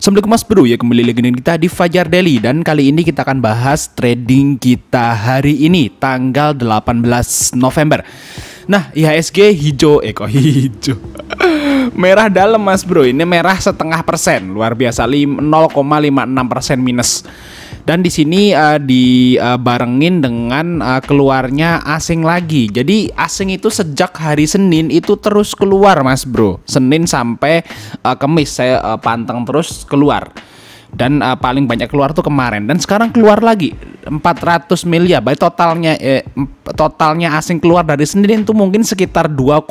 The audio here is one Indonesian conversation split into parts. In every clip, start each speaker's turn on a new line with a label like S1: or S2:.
S1: Assalamualaikum mas bro, ya kembali lagi dengan kita di Fajar Daily Dan kali ini kita akan bahas trading kita hari ini tanggal 18 November Nah IHSG hijau, eh kok hijau Merah dalam mas bro, ini merah setengah persen Luar biasa 0,56 persen minus dan di sini uh, dibarengin dengan uh, keluarnya asing lagi. Jadi asing itu sejak hari Senin itu terus keluar, Mas Bro. Senin sampai uh, Kamis saya uh, pantang terus keluar dan uh, paling banyak keluar tuh kemarin dan sekarang keluar lagi 400 miliar. Baik totalnya eh, totalnya asing keluar dari Senin itu mungkin sekitar 2,5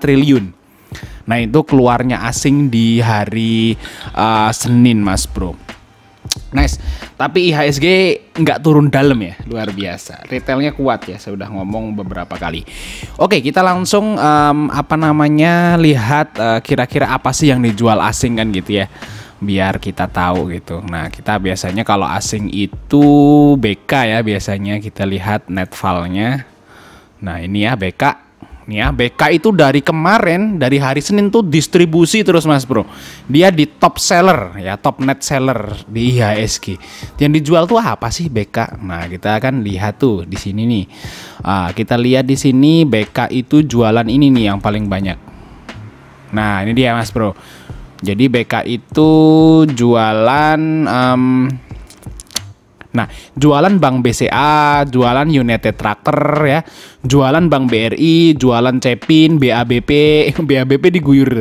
S1: triliun. Nah, itu keluarnya asing di hari uh, Senin, Mas Bro. Nice. Tapi IHSG nggak turun dalam ya, luar biasa. Retailnya kuat ya, saya udah ngomong beberapa kali. Oke, kita langsung um, apa namanya lihat eh, kira-kira uh, apa sih yang dijual asing kan gitu ya, biar kita tahu gitu. Nah, kita biasanya kalau asing itu BK ya, biasanya kita lihat net Nah, ini ya BK nih ya BK itu dari kemarin dari hari Senin tuh distribusi terus mas bro dia di top seller ya top net seller di IHSG yang dijual tuh apa sih BK nah kita akan lihat tuh di sini nih ah, kita lihat di sini BK itu jualan ini nih yang paling banyak nah ini dia mas bro jadi BK itu jualan um, Nah, jualan Bank BCA, jualan United Tracker ya, jualan Bank BRI, jualan Cepin, BABP, BABP diguyur.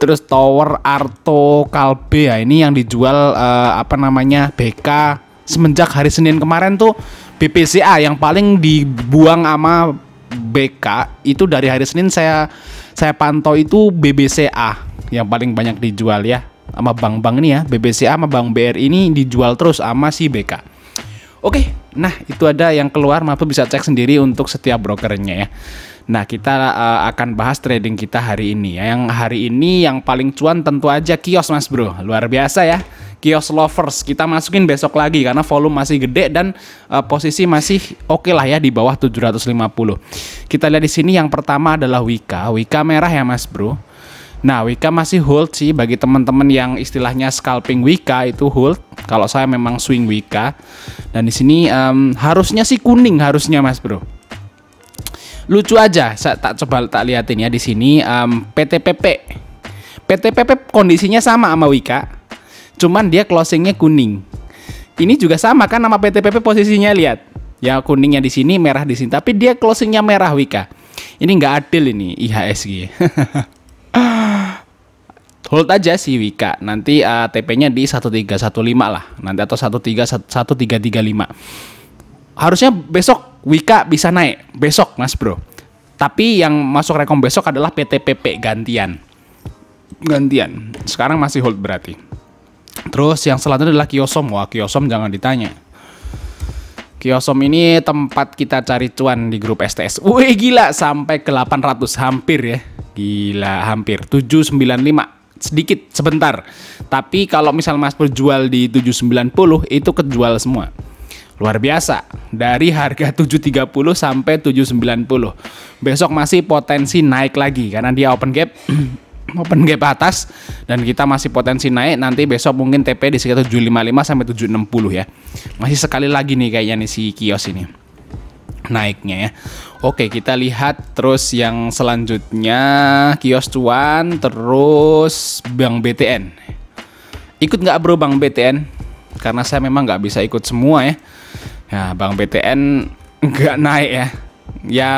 S1: Terus Tower, Arto, Kalbe ya ini yang dijual uh, apa namanya BK semenjak hari Senin kemarin tuh BPCA yang paling dibuang sama BK itu dari hari Senin saya saya pantau itu BBCA yang paling banyak dijual ya sama bank-bank ini ya BBCA sama bank BRI ini dijual terus sama si BK. Oke, nah itu ada yang keluar, maaf bisa cek sendiri untuk setiap brokernya ya. Nah, kita uh, akan bahas trading kita hari ini. ya. Yang hari ini yang paling cuan tentu aja kios, Mas Bro. Luar biasa ya. Kios lovers kita masukin besok lagi karena volume masih gede dan uh, posisi masih oke okay lah ya di bawah 750. Kita lihat di sini yang pertama adalah Wika. Wika merah ya, Mas Bro. Nah, Wika masih hold sih bagi teman-teman yang istilahnya scalping Wika itu hold. Kalau saya memang swing Wika. Dan di sini um, harusnya sih kuning harusnya Mas Bro. Lucu aja, saya tak coba tak liatin ya di sini um, PTPP. PTPP kondisinya sama sama Wika. Cuman dia closingnya kuning. Ini juga sama kan nama PTPP posisinya lihat. Ya kuningnya di sini, merah di sini. Tapi dia closingnya merah Wika. Ini nggak adil ini IHSG. Hold aja si Wika. Nanti uh, eh, TP-nya di 1315 lah. Nanti atau 131335. Harusnya besok Wika bisa naik. Besok, Mas Bro. Tapi yang masuk rekom besok adalah PTPP gantian. Gantian. Sekarang masih hold berarti. Terus yang selanjutnya adalah Kiosom. Wah, Kiosom jangan ditanya. Kiosom ini tempat kita cari cuan di grup STS. Wih gila sampai ke 800 hampir ya. Gila, hampir 795 sedikit sebentar. Tapi kalau misal Mas Pur jual di 790 itu kejual semua. Luar biasa. Dari harga 730 sampai 790. Besok masih potensi naik lagi karena dia open gap open gap atas dan kita masih potensi naik nanti besok mungkin TP di sekitar 755 sampai 760 ya. Masih sekali lagi nih kayaknya nih si kios ini naiknya ya. Oke, kita lihat terus yang selanjutnya kios cuan terus Bank BTN. Ikut nggak bro Bank BTN? Karena saya memang nggak bisa ikut semua ya. Ya, Bank BTN nggak naik ya. Ya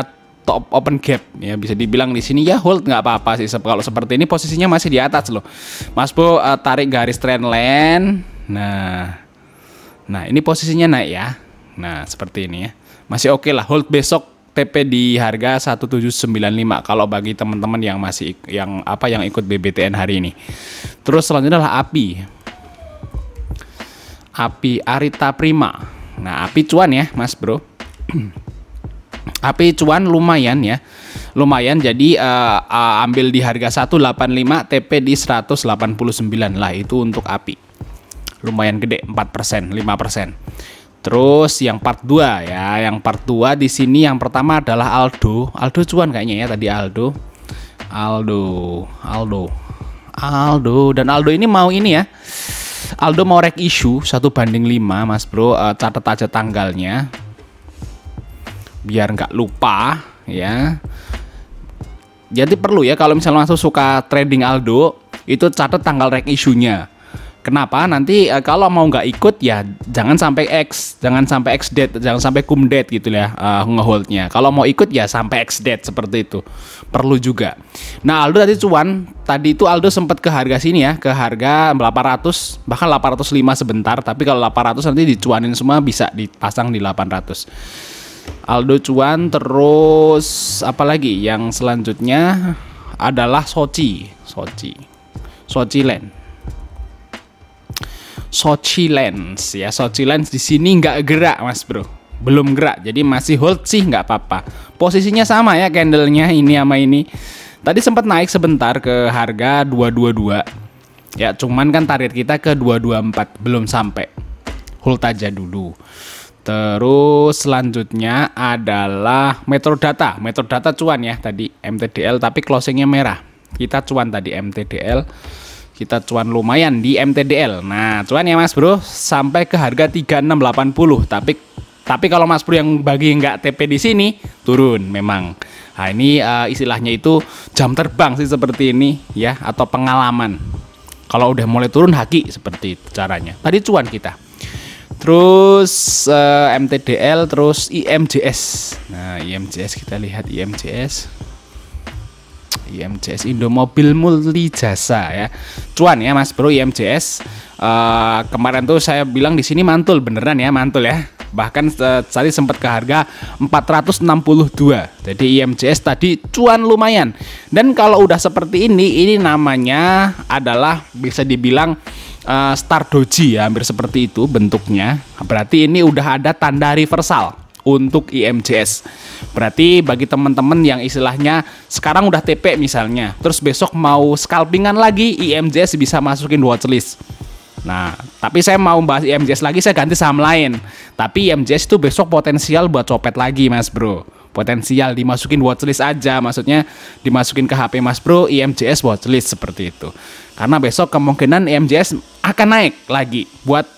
S1: top open gap ya bisa dibilang di sini ya hold nggak apa-apa sih kalau seperti ini posisinya masih di atas loh. Mas Bro eh, tarik garis trend line. Nah. Nah, ini posisinya naik ya. Nah, seperti ini ya. Masih oke okay lah hold besok TP di harga 1795 kalau bagi teman-teman yang masih yang apa yang ikut BBTN hari ini. Terus selanjutnya adalah API. API Arita Prima. Nah, API cuan ya, Mas Bro. API cuan lumayan ya. Lumayan jadi uh, uh, ambil di harga 185 TP di 189 lah itu untuk API. Lumayan gede 4%, 5%. Terus yang part 2 ya, yang part 2 di sini yang pertama adalah Aldo. Aldo cuan kayaknya ya tadi Aldo. Aldo, Aldo. Aldo dan Aldo ini mau ini ya. Aldo mau rek isu 1 banding 5 Mas Bro, uh, catat aja tanggalnya. Biar nggak lupa ya. Jadi perlu ya kalau misalnya langsung suka trading Aldo, itu catat tanggal rek isunya Kenapa? Nanti uh, kalau mau nggak ikut ya jangan sampai X, jangan sampai X dead, jangan sampai cum dead gitu ya uh, ngeholdnya. Kalau mau ikut ya sampai X dead seperti itu. Perlu juga. Nah, Aldo tadi cuan, tadi itu Aldo sempat ke harga sini ya, ke harga 800 bahkan 805 sebentar, tapi kalau 800 nanti dicuanin semua bisa dipasang di 800. Aldo cuan terus apalagi yang selanjutnya adalah Sochi, Sochi. Sochi Land Sochi Lens ya. Sochi Lens di sini nggak gerak mas bro, belum gerak. Jadi masih hold sih nggak apa-apa. Posisinya sama ya candlenya ini sama ini. Tadi sempat naik sebentar ke harga 222. Ya cuman kan target kita ke 224 belum sampai. Hold aja dulu. Terus selanjutnya adalah data Metrodata. data cuan ya tadi MTDL tapi closingnya merah. Kita cuan tadi MTDL kita cuan lumayan di MTDL. Nah, cuan ya Mas Bro sampai ke harga 3680, tapi tapi kalau Mas Bro yang bagi nggak TP di sini turun memang. Nah, ini uh, istilahnya itu jam terbang sih seperti ini ya atau pengalaman. Kalau udah mulai turun haki seperti itu caranya. Tadi cuan kita. Terus uh, eh, MTDL terus IMJS. Nah, IMJS kita lihat IMJS. IMJS Indomobil Multi Jasa ya. Cuan ya Mas Bro IMJS. Uh, eh, kemarin tuh saya bilang di sini mantul beneran ya, mantul ya. Bahkan eh, tadi sempat ke harga 462. Jadi IMJS tadi cuan lumayan. Dan kalau udah seperti ini, ini namanya adalah bisa dibilang uh, eh, star doji ya, hampir seperti itu bentuknya. Berarti ini udah ada tanda reversal untuk IMJS. Berarti bagi teman-teman yang istilahnya sekarang udah TP misalnya, terus besok mau scalpingan lagi IMJS bisa masukin watchlist. Nah, tapi saya mau bahas IMJS lagi, saya ganti saham lain. Tapi IMJS itu besok potensial buat copet lagi, Mas Bro. Potensial dimasukin watchlist aja, maksudnya dimasukin ke HP Mas Bro, IMJS watchlist seperti itu. Karena besok kemungkinan IMJS akan naik lagi buat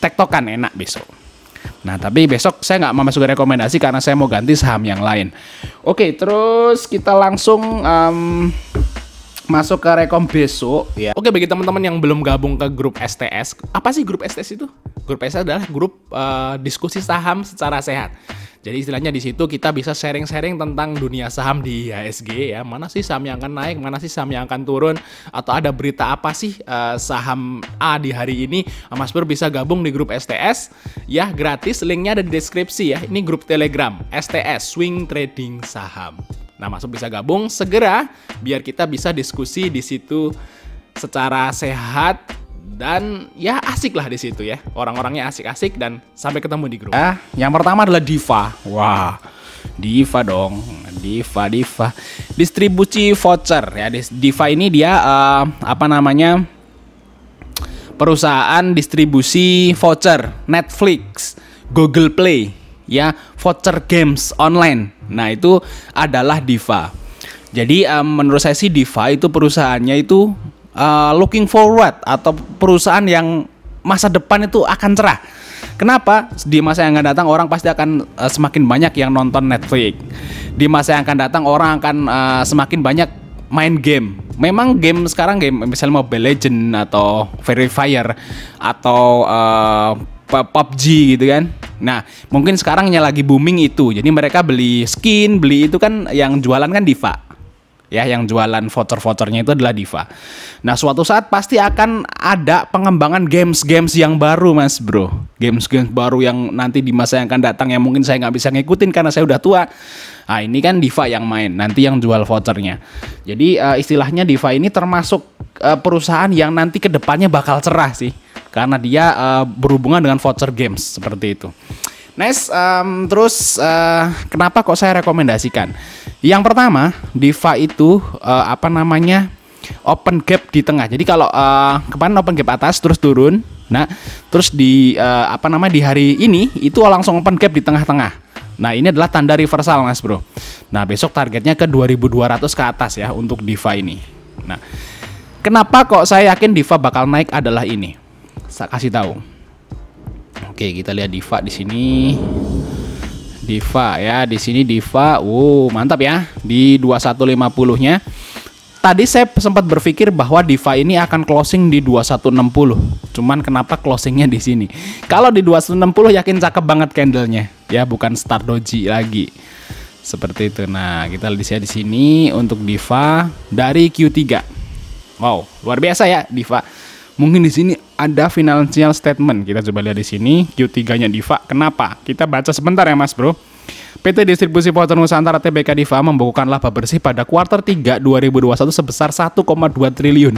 S1: tektokan enak besok. Nah, tapi besok saya nggak mau masuk ke rekomendasi karena saya mau ganti saham yang lain. Oke, terus kita langsung um, masuk ke rekom besok ya. Oke bagi teman-teman yang belum gabung ke grup STS, apa sih grup STS itu? Grup STS adalah grup uh, diskusi saham secara sehat. Jadi istilahnya di situ kita bisa sharing-sharing tentang dunia saham di IHSG ya. Mana sih saham yang akan naik, mana sih saham yang akan turun, atau ada berita apa sih uh, saham A di hari ini. Nah, Mas Pur bisa gabung di grup STS ya gratis. Linknya ada di deskripsi ya. Ini grup Telegram STS Swing Trading Saham. Nah Mas Pur bisa gabung segera biar kita bisa diskusi di situ secara sehat dan ya asik lah di situ ya orang-orangnya asik-asik dan sampai ketemu di grup ya yang pertama adalah Diva wah Diva dong Diva Diva distribusi voucher ya Diva ini dia uh, apa namanya perusahaan distribusi voucher Netflix Google Play ya voucher games online nah itu adalah Diva jadi um, menurut saya sih Diva itu perusahaannya itu Uh, looking forward atau perusahaan yang masa depan itu akan cerah. Kenapa? Di masa yang akan datang orang pasti akan uh, semakin banyak yang nonton Netflix. Di masa yang akan datang orang akan uh, semakin banyak main game. Memang game sekarang game misalnya Mobile Legend atau Free Fire atau uh, PUBG gitu kan. Nah, mungkin sekarangnya lagi booming itu. Jadi mereka beli skin, beli itu kan yang jualan kan Diva ya yang jualan voucher-vouchernya itu adalah Diva. Nah, suatu saat pasti akan ada pengembangan games-games yang baru, Mas Bro. Games-games baru yang nanti di masa yang akan datang yang mungkin saya nggak bisa ngikutin karena saya udah tua. Nah, ini kan Diva yang main, nanti yang jual vouchernya. Jadi uh, istilahnya Diva ini termasuk uh, perusahaan yang nanti kedepannya bakal cerah sih, karena dia uh, berhubungan dengan voucher games seperti itu. Nes, um, terus uh, kenapa kok saya rekomendasikan? Yang pertama, Diva itu uh, apa namanya open gap di tengah. Jadi kalau uh, kemarin open gap atas terus turun, nah terus di uh, apa nama di hari ini itu langsung open gap di tengah-tengah. Nah ini adalah tanda reversal mas bro. Nah besok targetnya ke 2200 ke atas ya untuk Diva ini. Nah kenapa kok saya yakin Diva bakal naik adalah ini. Saya kasih tahu Oke, kita lihat Diva di sini. Diva ya, di sini Diva. Wow, mantap ya di 2150-nya. Tadi saya sempat berpikir bahwa Diva ini akan closing di 2160. Cuman kenapa closingnya di sini? Kalau di 2160 yakin cakep banget candlenya. Ya, bukan start Doji lagi. Seperti itu. Nah, kita lihat di sini untuk Diva dari Q3. Wow, luar biasa ya Diva. Mungkin di sini ada financial statement. Kita coba lihat di sini Q3-nya Diva. Kenapa? Kita baca sebentar ya Mas Bro. PT Distribusi Water Nusantara TBK Diva membukukan laba bersih pada kuartal 3 2021 sebesar 1,2 triliun.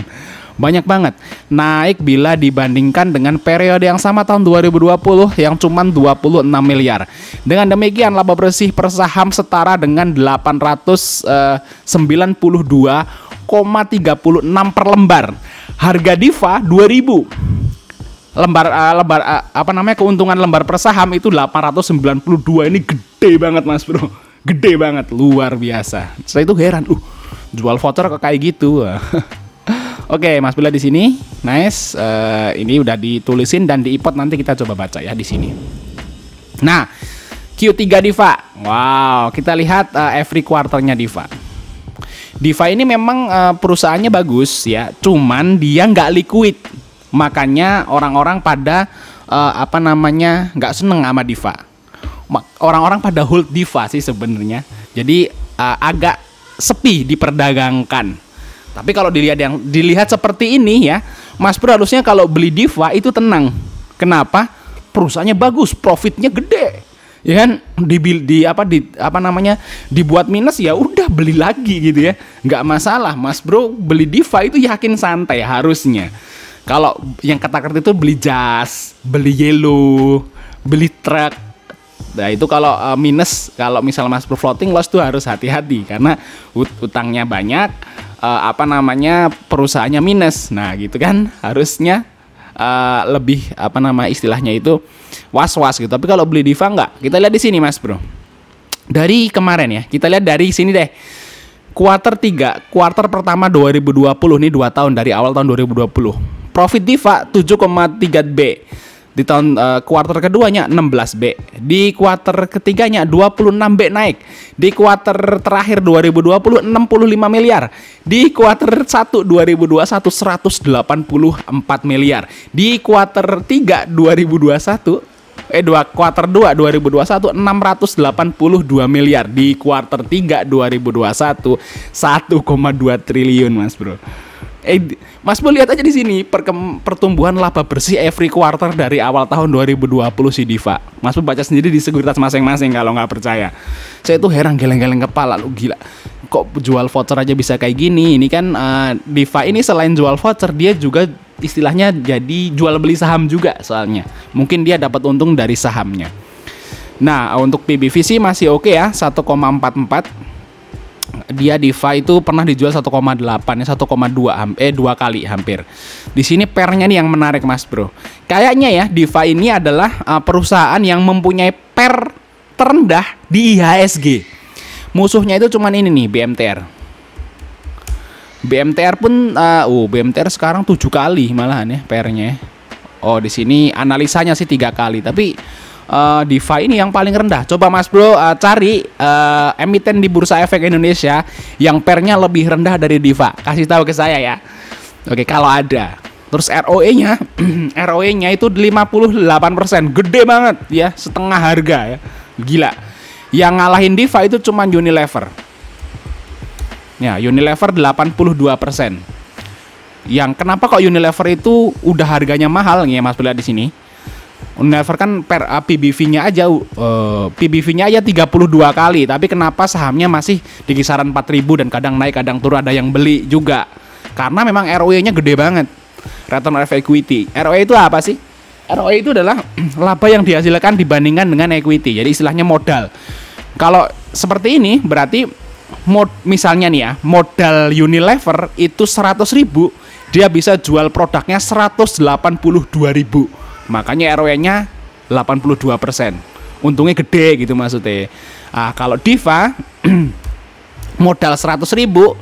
S1: Banyak banget. Naik bila dibandingkan dengan periode yang sama tahun 2020 yang cuma 26 miliar. Dengan demikian laba bersih per saham setara dengan 892 per lembar. Harga Diva 2000 lembar uh, lembar uh, apa namanya keuntungan lembar per saham itu 892 ini gede banget mas bro gede banget luar biasa saya itu heran uh jual voucher kok kayak gitu Oke, okay, Mas Bila di sini. Nice. Uh, ini udah ditulisin dan diipot nanti kita coba baca ya di sini. Nah, Q3 Diva. Wow, kita lihat uh, every quarternya Diva. DeFi ini memang uh, perusahaannya bagus ya, cuman dia nggak liquid. Makanya orang-orang pada uh, apa namanya nggak seneng sama DeFi. Orang-orang pada hold DeFi sih sebenarnya. Jadi uh, agak sepi diperdagangkan. Tapi kalau dilihat yang dilihat seperti ini ya, Mas Bro harusnya kalau beli DeFi itu tenang. Kenapa? Perusahaannya bagus, profitnya gede ya kan di, di apa di apa namanya dibuat minus ya udah beli lagi gitu ya nggak masalah mas bro beli diva itu yakin santai harusnya kalau yang kata-kata itu beli jas beli yellow beli truk nah itu kalau uh, minus kalau misal mas bro floating loss tuh harus hati-hati karena ut utangnya banyak uh, apa namanya perusahaannya minus nah gitu kan harusnya uh, lebih apa nama istilahnya itu was-was gitu. Tapi kalau beli Diva nggak. Kita lihat di sini Mas Bro. Dari kemarin ya, kita lihat dari sini deh. Quarter 3, quarter pertama 2020 nih 2 tahun dari awal tahun 2020. Profit Diva 7,3 B di tahun uh, eh, quarter keduanya 16B, di quarter ketiganya 26B naik, di quarter terakhir 2020 65 miliar, di quarter 1 2021 184 miliar, di quarter 3 2021 eh dua kuarter 2 2021 682 miliar di kuarter 3 2021 1,2 triliun Mas Bro eh, Mas Bo lihat aja di sini pertumbuhan laba bersih every quarter dari awal tahun 2020 si Diva. Mas Bo baca sendiri di sekuritas masing-masing kalau nggak percaya. Saya tuh heran geleng-geleng kepala lu gila. Kok jual voucher aja bisa kayak gini? Ini kan uh, Diva ini selain jual voucher dia juga istilahnya jadi jual beli saham juga soalnya. Mungkin dia dapat untung dari sahamnya. Nah, untuk PBV sih masih oke okay ya, 1,44 dia DeFi itu pernah dijual 1,8 ya 1,2 eh dua kali hampir. Di sini pernya nih yang menarik Mas Bro. Kayaknya ya DeFi ini adalah uh, perusahaan yang mempunyai per terendah di IHSG. Musuhnya itu cuman ini nih BMTR. BMTR pun eh, uh, oh BMTR sekarang tujuh kali malahan ya pernya. Ya. Oh di sini analisanya sih tiga kali tapi uh, eh, DeFi ini yang paling rendah. Coba Mas Bro uh, cari uh, emiten di Bursa Efek Indonesia yang pernya lebih rendah dari DeFi. Kasih tahu ke saya ya. Oke, kalau ada. Terus ROE-nya, ROE-nya itu 58%, gede banget ya, setengah harga ya. Gila. Yang ngalahin DeFi itu cuma Unilever. Ya, Unilever 82%. Yang kenapa kok Unilever itu udah harganya mahal nih ya Mas Lihat di sini? Unilever kan per uh, ah, PBV-nya aja uh, PBV-nya aja 32 kali, tapi kenapa sahamnya masih di kisaran 4000 dan kadang naik, kadang turun, ada yang beli juga. Karena memang ROE-nya gede banget. Return of equity. ROE itu apa sih? ROE itu adalah laba yang dihasilkan dibandingkan dengan equity. Jadi istilahnya modal. Kalau seperti ini berarti mod misalnya nih ya, modal Unilever itu 100.000, dia bisa jual produknya 182.000 Makanya roe nya 82%. Untungnya gede gitu maksudnya. Ah, kalau Diva modal 100 ribu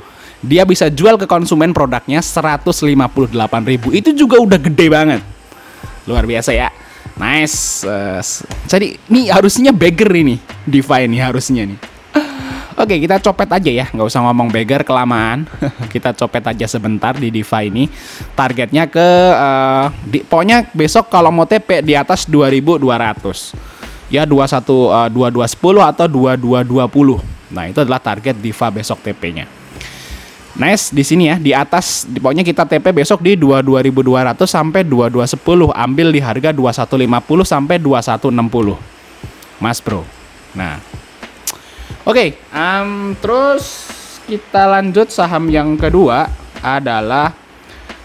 S1: dia bisa jual ke konsumen produknya 158 ribu itu juga udah gede banget luar biasa ya nice eh, jadi ini harusnya beggar ini Diva ini harusnya nih Oke, kita copet aja ya, nggak usah ngomong beggar kelamaan. kita copet aja sebentar di DeFi ini. Targetnya ke, uh, di, pokoknya besok kalau mau TP di atas 2.200. Ya 21 uh, 2210 atau 2220. Nah, itu adalah target DeFi besok TP-nya. Nice di sini ya, di atas di, pokoknya kita TP besok di 22.200 sampai 2210, ambil di harga 2150 sampai 2160. Mas Bro. Nah, Oke, okay, um, terus kita lanjut saham yang kedua adalah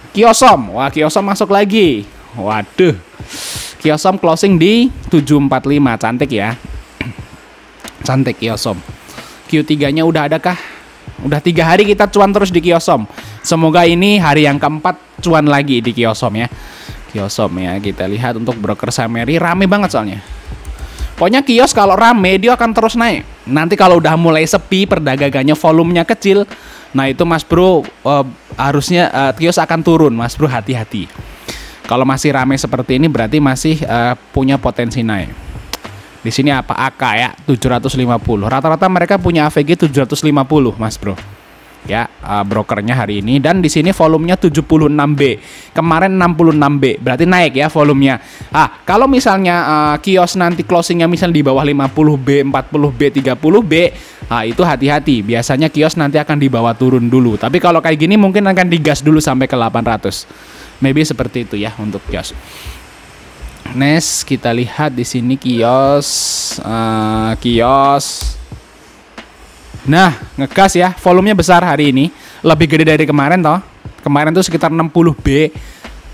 S1: Kiosom. Wah, Kiosom masuk lagi. Waduh. Kiosom closing di 745. Cantik ya. Cantik Kiosom. Q3-nya udah kah? Udah tiga hari kita cuan terus di Kiosom. Semoga ini hari yang keempat cuan lagi di Kiosom ya. Kiosom ya, kita lihat untuk broker Sameri rame banget soalnya. Pokoknya kios kalau rame dia akan terus naik. Nanti kalau udah mulai sepi perdagangannya volumenya kecil, nah itu Mas Bro uh, harusnya uh, kios akan turun. Mas Bro hati-hati. Kalau masih rame seperti ini berarti masih uh, punya potensi naik. Di sini apa AK ya 750. Rata-rata mereka punya AVG 750 Mas Bro ya uh, brokernya hari ini dan di sini volumenya 76B. Kemarin 66B, berarti naik ya volumenya. Ah, kalau misalnya uh, kios nanti closingnya misal di bawah 50B, 40B, 30B, ah itu hati-hati. Biasanya kios nanti akan dibawa turun dulu. Tapi kalau kayak gini mungkin akan digas dulu sampai ke 800. Maybe seperti itu ya untuk kios. Next kita lihat di sini kios uh, kios Nah, ngegas ya. Volumenya besar hari ini. Lebih gede dari kemarin toh. Kemarin tuh sekitar 60B.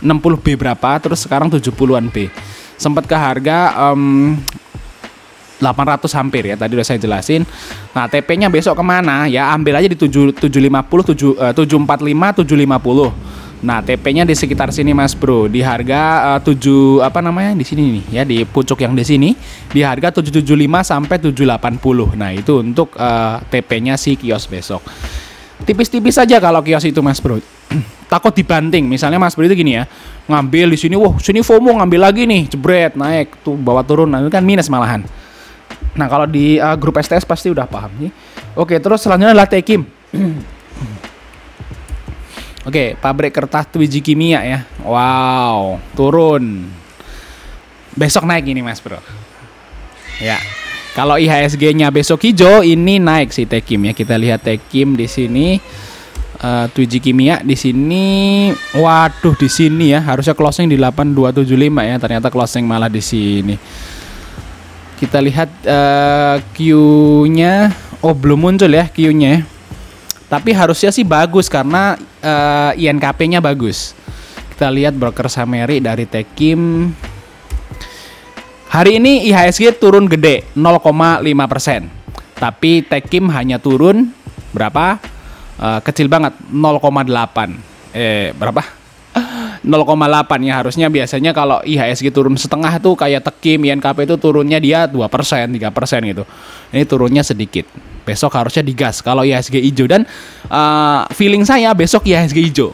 S1: 60B berapa? Terus sekarang 70-an B. Sempat ke harga um, 800 hampir ya tadi udah saya jelasin. Nah, TP-nya besok kemana? Ya ambil aja di 7 750 7 uh, 745 750. Nah, TP-nya di sekitar sini Mas Bro, di harga eh, uh, 7 apa namanya? di sini nih ya, di pucuk yang di sini di harga 775 sampai 780. Nah, itu untuk uh, eh, TP-nya si kios besok. Tipis-tipis saja kalau kios itu Mas Bro. Takut dibanting. Misalnya Mas Bro itu gini ya, ngambil di sini, wah, sini FOMO ngambil lagi nih, jebret, naik, tuh bawa turun, nah, itu kan minus malahan. Nah, kalau di uh, grup STS pasti udah paham nih. Oke, terus selanjutnya adalah Tekim. Oke, pabrik kertas biji kimia ya. Wow, turun. Besok naik ini Mas Bro. Ya. Kalau IHSG-nya besok hijau, ini naik si Tekim ya. Kita lihat Tekim di sini. Uh, eh, Twiji Kimia di sini waduh di sini ya harusnya closing di 8275 ya ternyata closing malah di sini kita lihat uh, eh, Q-nya oh belum muncul ya Q-nya tapi harusnya sih bagus karena uh, eh, INKP-nya bagus. Kita lihat broker summary dari Tekim. Hari ini IHSG turun gede 0,5 persen, tapi Tekim hanya turun berapa? Uh, kecil banget 0,8. Eh berapa? 0,8 ya harusnya biasanya kalau IHSG turun setengah tuh kayak Tekim INKP itu turunnya dia 2% 3% gitu. Ini turunnya sedikit besok harusnya digas kalau IHSG hijau dan uh, feeling saya besok IHSG hijau.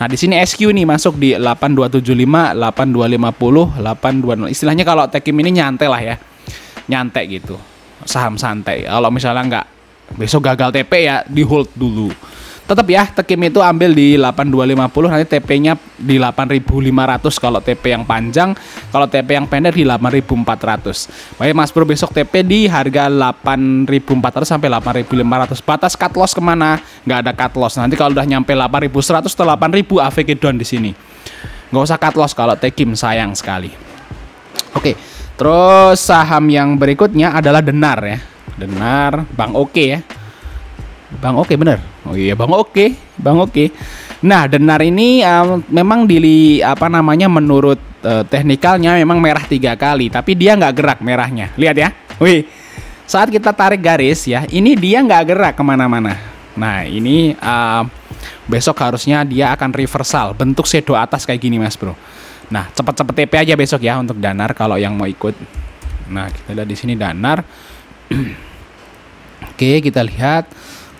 S1: Nah, di sini SQ nih masuk di 8275, 8250, 820. Istilahnya kalau Tekim ini nyantai lah ya. Nyantai gitu. Saham santai. Kalau misalnya nggak besok gagal TP ya di hold dulu tetap ya tekim itu ambil di 8250 nanti TP-nya di 8500 kalau TP yang panjang kalau TP yang pendek di 8400 baik Mas Bro besok TP di harga 8400 sampai 8500 batas cut loss kemana nggak ada cut loss nanti kalau udah nyampe 8100 atau 8000 AVG down di sini nggak usah cut loss kalau tekim sayang sekali oke terus saham yang berikutnya adalah Denar ya Denar Bang Oke okay ya Bang Oke bener. Oh iya Bang Oke, Bang Oke. Nah, Denar ini um, memang dili apa namanya menurut uh, teknikalnya memang merah tiga kali, tapi dia nggak gerak merahnya. Lihat ya, wih. Saat kita tarik garis ya, ini dia nggak gerak kemana-mana. Nah, ini uh, besok harusnya dia akan reversal, bentuk shadow atas kayak gini mas bro. Nah, cepet-cepet TP aja besok ya untuk Danar kalau yang mau ikut. Nah, kita lihat di sini Danar. Oke, kita lihat.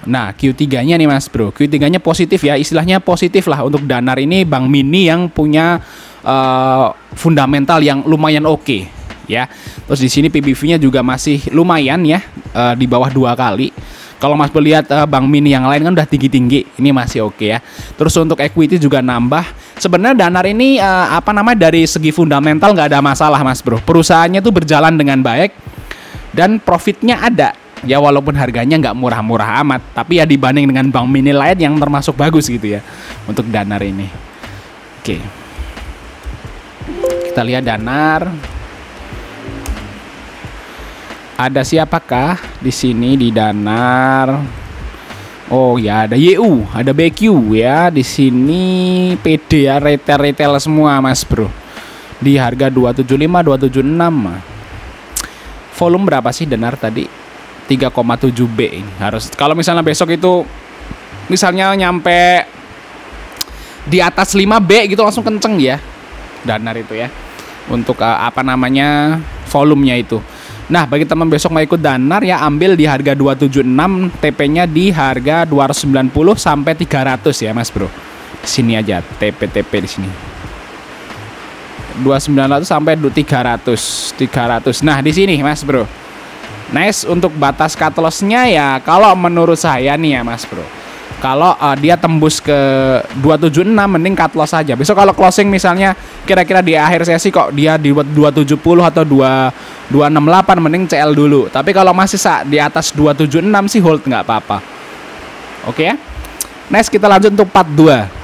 S1: Nah, Q3-nya nih Mas Bro. Q3-nya positif ya. Istilahnya positif lah untuk Danar ini bank mini yang punya uh, fundamental yang lumayan oke okay, ya. Terus di sini PBV-nya juga masih lumayan ya uh, di bawah dua kali. Kalau Mas melihat uh, eh, bank mini yang lain kan udah tinggi-tinggi, ini masih oke okay ya. Terus untuk equity juga nambah. Sebenarnya Danar ini uh, apa namanya dari segi fundamental nggak ada masalah Mas Bro. Perusahaannya tuh berjalan dengan baik dan profitnya ada ya walaupun harganya nggak murah-murah amat tapi ya dibanding dengan bank mini lain yang termasuk bagus gitu ya untuk danar ini oke kita lihat danar ada siapakah di sini di danar oh ya ada YU ada BQ ya di sini PD ya retail retail semua mas bro di harga 275 276 volume berapa sih danar tadi 3,7 B ini harus kalau misalnya besok itu misalnya nyampe di atas 5 B gitu langsung kenceng ya danar itu ya untuk uh, apa namanya volumenya itu Nah, bagi teman besok mau ikut danar ya ambil di harga 276, TP-nya di harga 290 sampai 300 ya, Mas Bro. Sini aja TP-TP di sini. 2900 sampai 300. 300. Nah, di sini Mas Bro. Nice untuk batas katlosnya ya kalau menurut saya nih ya Mas Bro. Kalau uh, dia tembus ke 276 mending cut loss aja. Besok kalau closing misalnya kira-kira di akhir sesi kok dia di 270 atau 2 268 mending CL dulu. Tapi kalau masih sa di atas 276 sih hold nggak apa-apa. Oke okay, ya. Nice kita lanjut untuk part 2.